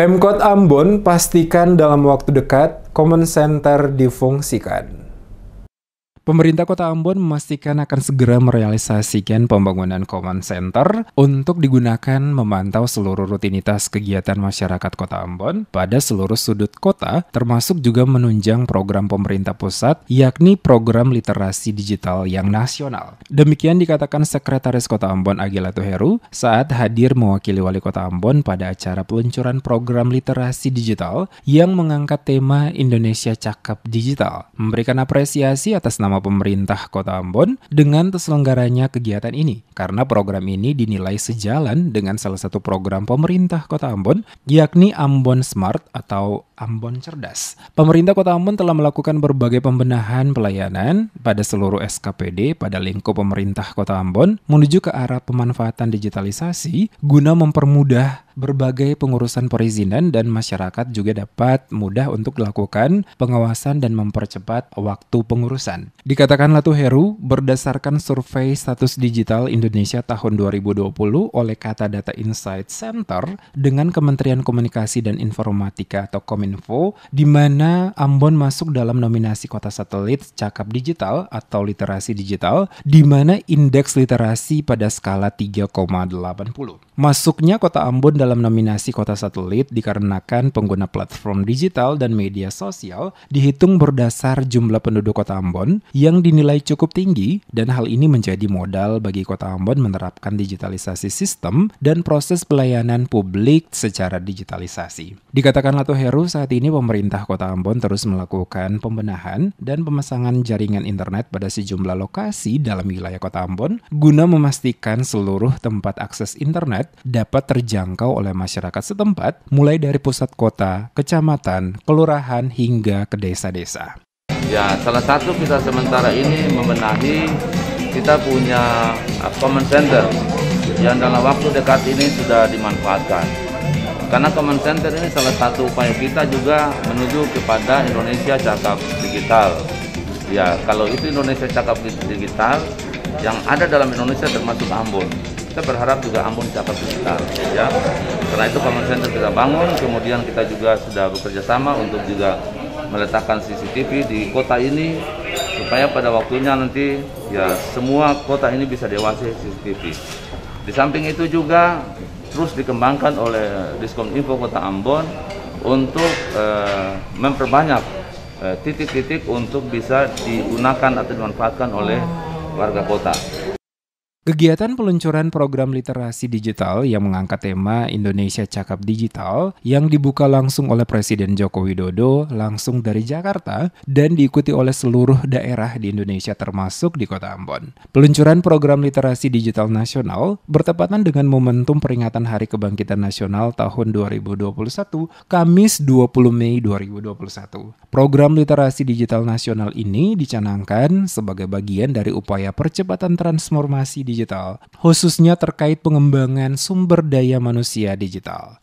Pemkot Ambon pastikan dalam waktu dekat Common Center difungsikan. Pemerintah Kota Ambon memastikan akan segera merealisasikan pembangunan Command Center untuk digunakan memantau seluruh rutinitas kegiatan masyarakat Kota Ambon pada seluruh sudut kota, termasuk juga menunjang program pemerintah pusat, yakni program literasi digital yang nasional. Demikian dikatakan Sekretaris Kota Ambon Agilato Heru saat hadir mewakili Wali Kota Ambon pada acara peluncuran program literasi digital yang mengangkat tema Indonesia Cakap Digital, memberikan apresiasi atas nama bersama pemerintah Kota Ambon dengan terselenggaranya kegiatan ini karena program ini dinilai sejalan dengan salah satu program pemerintah Kota Ambon yakni Ambon Smart atau Ambon Cerdas. Pemerintah Kota Ambon telah melakukan berbagai pembenahan pelayanan pada seluruh SKPD pada lingkup pemerintah Kota Ambon menuju ke arah pemanfaatan digitalisasi guna mempermudah berbagai pengurusan perizinan dan masyarakat juga dapat mudah untuk melakukan pengawasan dan mempercepat waktu pengurusan dikatakan tuh Heru, berdasarkan survei status digital Indonesia tahun 2020 oleh Kata Data Insight Center dengan Kementerian Komunikasi dan Informatika atau Kominfo, di mana Ambon masuk dalam nominasi kota satelit cakap digital atau literasi digital, di mana indeks literasi pada skala 3,80. Masuknya kota Ambon dalam nominasi kota satelit dikarenakan pengguna platform digital dan media sosial dihitung berdasar jumlah penduduk kota Ambon, yang dinilai cukup tinggi dan hal ini menjadi modal bagi Kota Ambon menerapkan digitalisasi sistem dan proses pelayanan publik secara digitalisasi. Dikatakan Lato Heru, saat ini pemerintah Kota Ambon terus melakukan pembenahan dan pemasangan jaringan internet pada sejumlah lokasi dalam wilayah Kota Ambon guna memastikan seluruh tempat akses internet dapat terjangkau oleh masyarakat setempat mulai dari pusat kota, kecamatan, kelurahan hingga ke desa-desa. Ya, salah satu kita sementara ini membenahi kita punya uh, common center yang dalam waktu dekat ini sudah dimanfaatkan. Karena common center ini salah satu upaya kita juga menuju kepada Indonesia cakap digital. Ya, kalau itu Indonesia cakap digital yang ada dalam Indonesia termasuk Ambon. Kita berharap juga Ambon cakap digital. Ya, karena itu common center kita bangun, kemudian kita juga sudah bekerja sama untuk juga meletakkan CCTV di kota ini supaya pada waktunya nanti ya semua kota ini bisa diawasi CCTV. Di samping itu juga terus dikembangkan oleh Diskom Info Kota Ambon untuk eh, memperbanyak eh, titik-titik eh, untuk bisa digunakan atau dimanfaatkan oleh warga kota. Kegiatan peluncuran program literasi digital yang mengangkat tema Indonesia Cakap Digital yang dibuka langsung oleh Presiden Joko Widodo langsung dari Jakarta dan diikuti oleh seluruh daerah di Indonesia termasuk di Kota Ambon. Peluncuran program literasi digital nasional bertepatan dengan momentum peringatan Hari Kebangkitan Nasional tahun 2021 Kamis 20 Mei 2021. Program literasi digital nasional ini dicanangkan sebagai bagian dari upaya percepatan transformasi digital, khususnya terkait pengembangan sumber daya manusia digital.